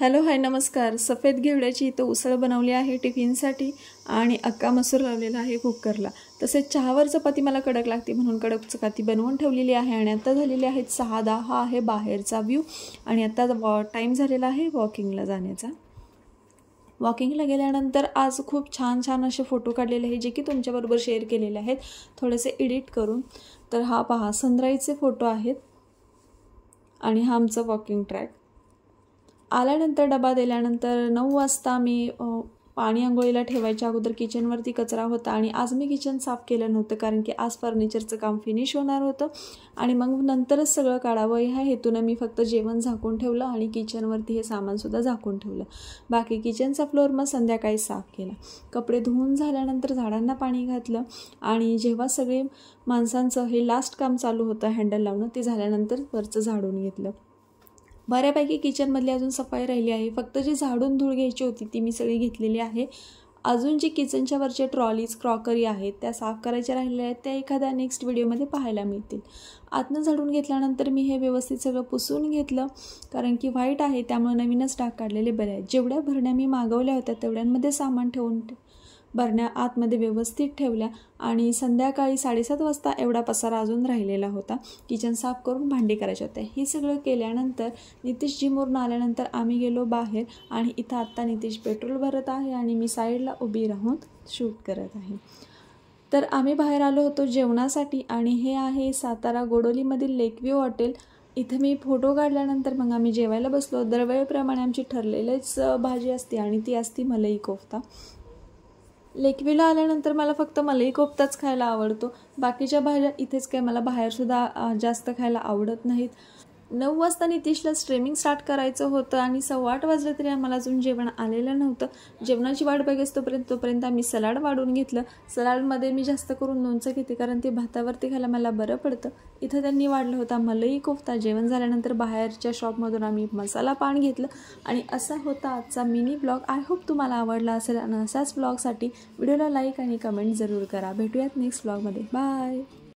hello hi नमस्कार सफेद घेवड्याची इथं उसळ बनवली आहे टिफिनसाठी आणि अक्का मसूर लावलेला आहे कुकरला तसेच चहावर चपाती मला कडक लागते म्हणून कडक चपाती बनवून ठेवलेली आहे आणि आत्ता झालेली आहेत सहा दहा हा आहे बाहेरचा व्ह्यू आणि आत्ता वॉ टाईम झालेला आहे वॉकिंगला जाण्याचा वॉकिंगला गेल्यानंतर आज खूप छान छान असे फोटो काढलेले आहे जे की तुमच्याबरोबर शेअर केलेले आहेत थोडेसे एडिट करून तर हा पहा सनराईजचे फोटो आहेत आणि हा आमचा वॉकिंग ट्रॅक आल्यानंतर डबा दिल्यानंतर नऊ वाजता मी पाणी आंघोळीला ठेवायच्या अगोदर किचनवरती कचरा होता आणि आज मी किचन साफ केलं नव्हतं कारण की आज फर्निचरचं काम फिनिश होणार होतं आणि मग नंतरच सगळं काढावं ह्या हेतूनं मी फक्त जेवण झाकून ठेवलं आणि किचनवरती हे सामानसुद्धा झाकून ठेवलं बाकी किचनचा फ्लोअर मग संध्याकाळी साफ केला कपडे धुवून झाल्यानंतर झाडांना पाणी घातलं आणि जेव्हा सगळे माणसांचं हे लास्ट काम चालू होतं हँडल लावणं ते झाल्यानंतर वरचं झाडून घेतलं बऱ्यापैकी किचनमधली अजून सफाई राहिली आहे फक्त जी झाडून धूळ घ्यायची होती ती मी सगळी घेतलेली आहे अजून जे किचनच्या वरचे ट्रॉलीज क्रॉकरी आहेत त्या साफ करायच्या राहिल्या आहेत त्या एखाद्या नेक्स्ट व्हिडिओमध्ये पाहायला मिळतील आतनं झाडून घेतल्यानंतर मी हे व्यवस्थित सगळं पुसून घेतलं कारण की व्हाईट आहे त्यामुळे नवीनच टाक काढलेले बरे आहेत जेवढ्या भरण्या मी मागवल्या होत्या तेवढ्यांमध्ये सामान ठेवून भरण्या आतमध्ये व्यवस्थित ठेवल्या आणि संध्याकाळी साडेसात वाजता एवढा पसारा अजून राहिलेला होता किचन साफ करून भांडी करायचे होते हे सगळं केल्यानंतर नितीश मोरून आल्यानंतर आम्ही गेलो बाहेर आणि इथं आत्ता नितीश पेट्रोल भरत आहे आणि मी साईडला उभी राहून शूट करत आहे तर आम्ही बाहेर आलो होतो जेवणासाठी आणि हे आहे सातारा गोडोलीमधील लेकव्ह्यू हॉटेल इथं मी फोटो काढल्यानंतर मग आम्ही जेवायला बसलो दरवेळेप्रमाणे आमची ठरलेलीच भाजी असते आणि ती असती मलई कोफ्ता लेकवीला आल्यानंतर मला फक्त मलई कोफ्ताच खायला आवडतो बाकीच्या भाज्या इथेच काय मला बाहेरसुद्धा जास्त खायला आवडत नाहीत नऊ वाजता नितीशला स्ट्रीमिंग स्टार्ट करायचं होतं आणि सव्वा आठ वाजलं तरी आम्हाला अजून जेवण आलेलं नव्हतं जेवणाची वाट बघेस तोपर्यंत तोपर्यंत आम्ही सलाड वाढून घेतलं सलाडमध्ये मी जास्त करून लोणचं घेते कारण ते भातावरती खायला मला बरं पडतं इथं त्यांनी वाढलं होता मलई कोफ्ता जेवण झाल्यानंतर बाहेरच्या शॉपमधून आम्ही मसाला पान घेतलं आणि असा होता आजचा मिनी ब्लॉग आय होप तुम्हाला आवडला असेल आणि असाच ब्लॉगसाठी व्हिडिओला लाईक आणि कमेंट जरूर करा भेटूयात नेक्स्ट ब्लॉगमध्ये बाय